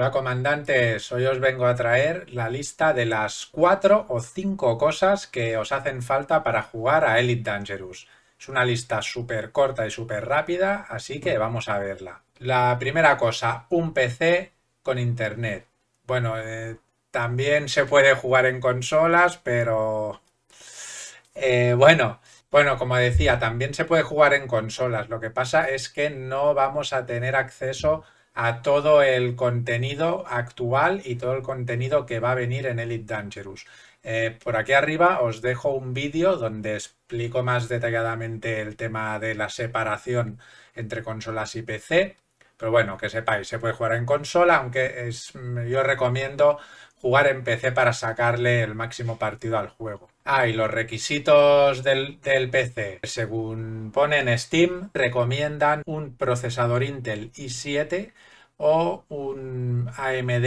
Hola comandantes, hoy os vengo a traer la lista de las cuatro o cinco cosas que os hacen falta para jugar a Elite Dangerous. Es una lista súper corta y súper rápida, así que vamos a verla. La primera cosa, un PC con internet. Bueno, eh, también se puede jugar en consolas, pero... Eh, bueno, bueno, como decía, también se puede jugar en consolas. Lo que pasa es que no vamos a tener acceso a todo el contenido actual y todo el contenido que va a venir en Elite Dangerous. Eh, por aquí arriba os dejo un vídeo donde explico más detalladamente el tema de la separación entre consolas y PC. Pero bueno, que sepáis, se puede jugar en consola, aunque yo recomiendo jugar en PC para sacarle el máximo partido al juego. Ah, y los requisitos del, PC. Según ponen Steam, recomiendan un procesador Intel i7 o un AMD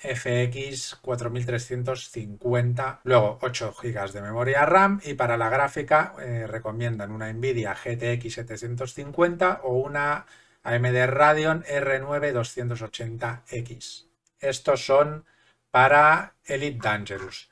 FX 4350, luego 8 GB de memoria RAM y para la gráfica eh, recomiendan una Nvidia GTX 750 o una AMD Radeon R9 280X. Estos son para Elite Dangerous.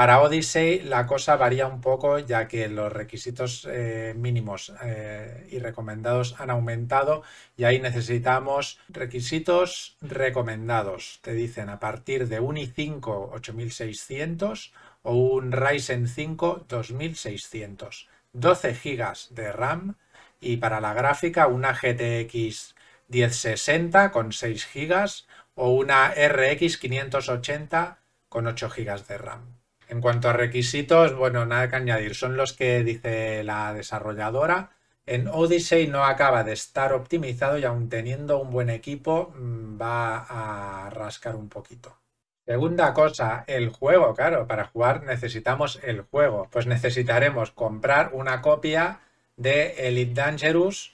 Para Odyssey la cosa varía un poco ya que los requisitos eh, mínimos eh, y recomendados han aumentado y ahí necesitamos requisitos recomendados. Te dicen a partir de un i5 8600 o un Ryzen 5 2600, 12 GB de RAM y para la gráfica una GTX 1060 con 6 GB o una RX 580 con 8 GB de RAM. En cuanto a requisitos, bueno, nada que añadir. Son los que dice la desarrolladora. En Odyssey no acaba de estar optimizado y aún teniendo un buen equipo mm, va a rascar un poquito. Segunda cosa, el juego, claro, para jugar necesitamos el juego. Pues necesitaremos comprar una copia de Elite Dangerous.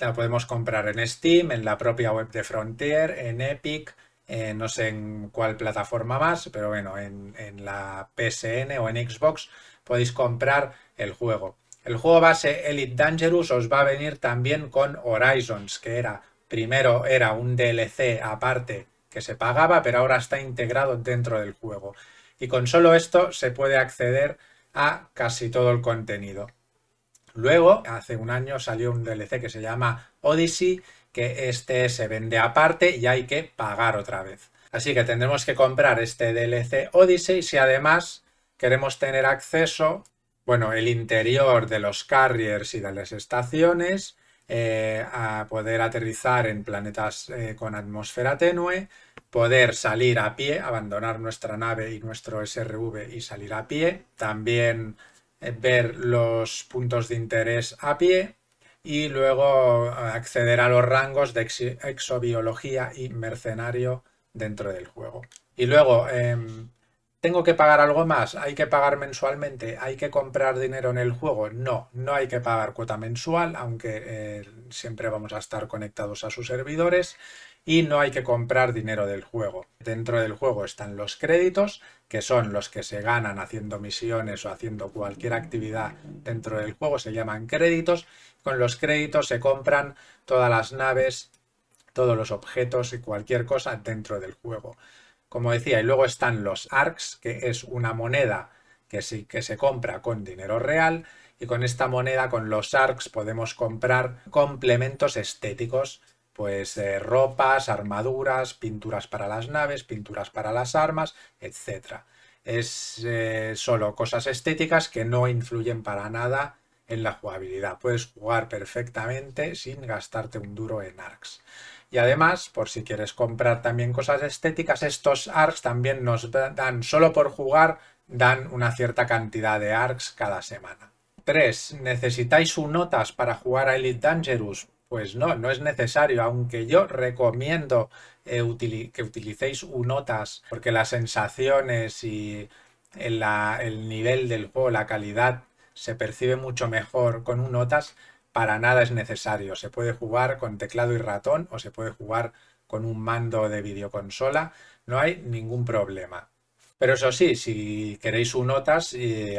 La podemos comprar en Steam, en la propia web de Frontier, en Epic, eh, no sé en cuál plataforma más, pero bueno, en, en la PSN o en Xbox podéis comprar el juego. El juego base Elite Dangerous os va a venir también con Horizons, que era primero era un DLC aparte que se pagaba, pero ahora está integrado dentro del juego. Y con solo esto se puede acceder a casi todo el contenido. Luego, hace un año salió un DLC que se llama Odyssey, que este se vende aparte y hay que pagar otra vez. Así que tendremos que comprar este DLC Odyssey si además queremos tener acceso, bueno, el interior de los carriers y de las estaciones, eh, a poder aterrizar en planetas eh, con atmósfera tenue, poder salir a pie, abandonar nuestra nave y nuestro SRV y salir a pie, también eh, ver los puntos de interés a pie y luego eh, acceder a los rangos de exobiología y mercenario dentro del juego. Y luego, em, ¿tengo que pagar algo más? ¿Hay que pagar mensualmente? ¿Hay que comprar dinero en el juego? No, no hay que pagar cuota mensual, aunque eh, siempre vamos a estar conectados a sus servidores y no hay que comprar dinero del juego. Dentro del juego están los créditos, que son los que se ganan haciendo misiones o haciendo cualquier actividad dentro del juego, se llaman créditos. Con los créditos se compran todas las naves, todos los objetos y cualquier cosa dentro del juego. Como decía, y luego están los ARCs, que es una moneda que, sí, que se compra con dinero real, y con esta moneda, con los ARCs, podemos comprar complementos estéticos pues eh, ropas, armaduras, pinturas para las naves, pinturas para las armas, etc. Es eh, solo cosas estéticas que no influyen para nada en la jugabilidad. Puedes jugar perfectamente sin gastarte un duro en ARCs. Y además, por si quieres comprar también cosas estéticas, estos ARCs también nos dan, solo por jugar, dan una cierta cantidad de ARCs cada semana. 3. ¿Necesitáis unotas para jugar a Elite Dangerous? Pues no, no es necesario, aunque yo recomiendo eh, que utilicéis unotas, porque las sensaciones y el, nivel del juego, la calidad, se percibe mucho mejor con unotas, para nada es necesario. Se puede jugar con teclado y ratón o se puede jugar con un mando de videoconsola, no hay ningún problema. Pero eso sí, si queréis unotas, eh,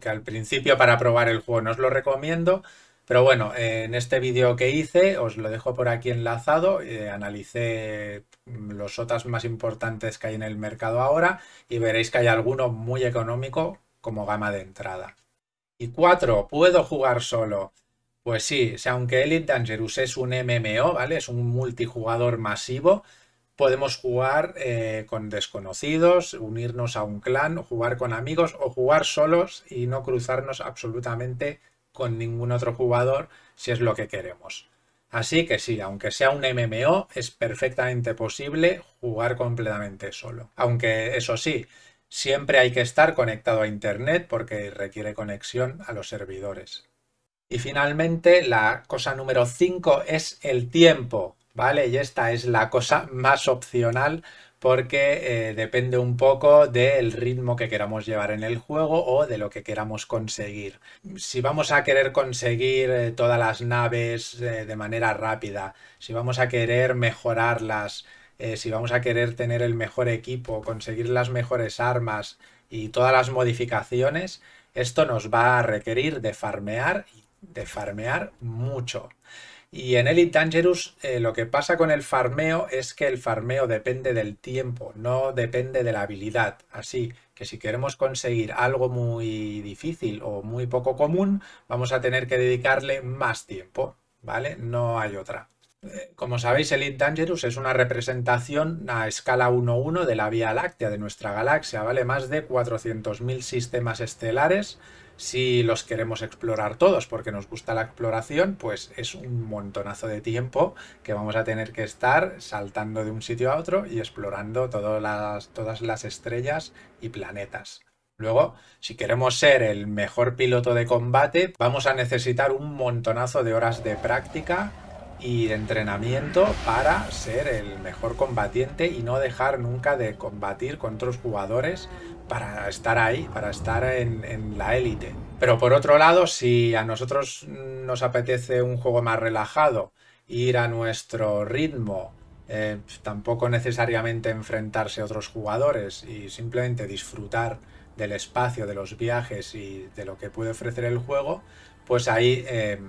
que al principio para probar el juego no os lo recomiendo, pero bueno, en este vídeo que hice, os lo dejo por aquí enlazado, eh, analicé mm, los OTAs más importantes que hay en el mercado ahora y veréis que hay alguno muy económico como gama de entrada. Y cuatro, ¿puedo jugar solo? Pues sí, aunque Elite Dangerous es un MMO, ¿vale? Es un multijugador masivo, podemos jugar eh, con desconocidos, unirnos a un clan, jugar con amigos o jugar solos y no cruzarnos absolutamente con ningún otro jugador si es lo que queremos. Así que sí, aunque sea un MMO, es perfectamente posible jugar completamente solo. Aunque eso sí, siempre hay que estar conectado a Internet porque requiere conexión a los servidores. Y finalmente, la cosa número 5 es el tiempo, ¿vale? Y esta es la cosa más opcional porque eh, depende un poco del ritmo que queramos llevar en el juego o de lo que queramos conseguir. Si vamos a querer conseguir eh, todas las naves eh, de manera rápida, si vamos a querer mejorarlas, si vamos a querer tener el mejor equipo, conseguir las mejores armas y todas las modificaciones, esto nos va a requerir de farmear, de farmear mucho. Y en Elite Dangerous eh, lo que pasa con el farmeo es que el farmeo depende del tiempo, no depende de la habilidad. Así que si queremos conseguir algo muy difícil o muy poco común, vamos a tener que dedicarle más tiempo, ¿vale? No hay otra. Eh, como sabéis, Elite Dangerous es una representación a escala 1-1 de la Vía Láctea de nuestra galaxia, ¿vale? Más de 400.000 sistemas estelares si los queremos explorar todos porque nos gusta la exploración, pues es un montonazo de tiempo que vamos a tener que estar saltando de un sitio a otro y explorando todas las, estrellas y planetas. Luego, si queremos ser el mejor piloto de combate, vamos a necesitar un montonazo de horas de práctica y de entrenamiento para ser el mejor combatiente y no dejar nunca de combatir con otros jugadores para estar ahí, para estar en, la élite. Pero por otro lado, si a nosotros nos apetece un juego más relajado, ir a nuestro ritmo, eh, pues tampoco necesariamente enfrentarse a otros jugadores y simplemente disfrutar del espacio, de los viajes y de lo que puede ofrecer el juego, pues ahí eh,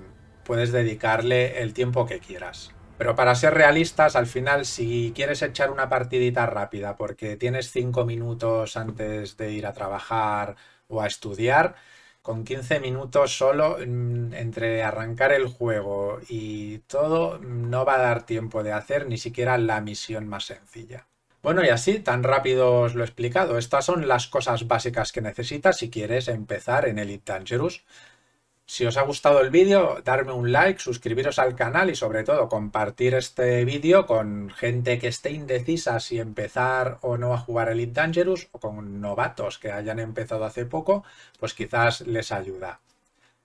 puedes dedicarle el tiempo que quieras. Pero para ser realistas, al final, si quieres echar una partidita rápida porque tienes 5 minutos antes de ir a trabajar o a estudiar, con 15 minutos solo mm, entre arrancar el juego y todo, no va a dar tiempo de hacer ni siquiera la misión más sencilla. Bueno, y así, tan rápido os lo he explicado. Estas son las cosas básicas que necesitas si quieres empezar en Elite Dangerous. Si os ha gustado el vídeo, darme un like, suscribiros al canal y sobre todo compartir este vídeo con gente que esté indecisa si empezar o no a jugar Elite Dangerous o con novatos que hayan empezado hace poco, pues quizás les ayuda.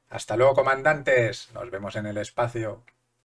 Hasta luego comandantes, nos vemos en el espacio.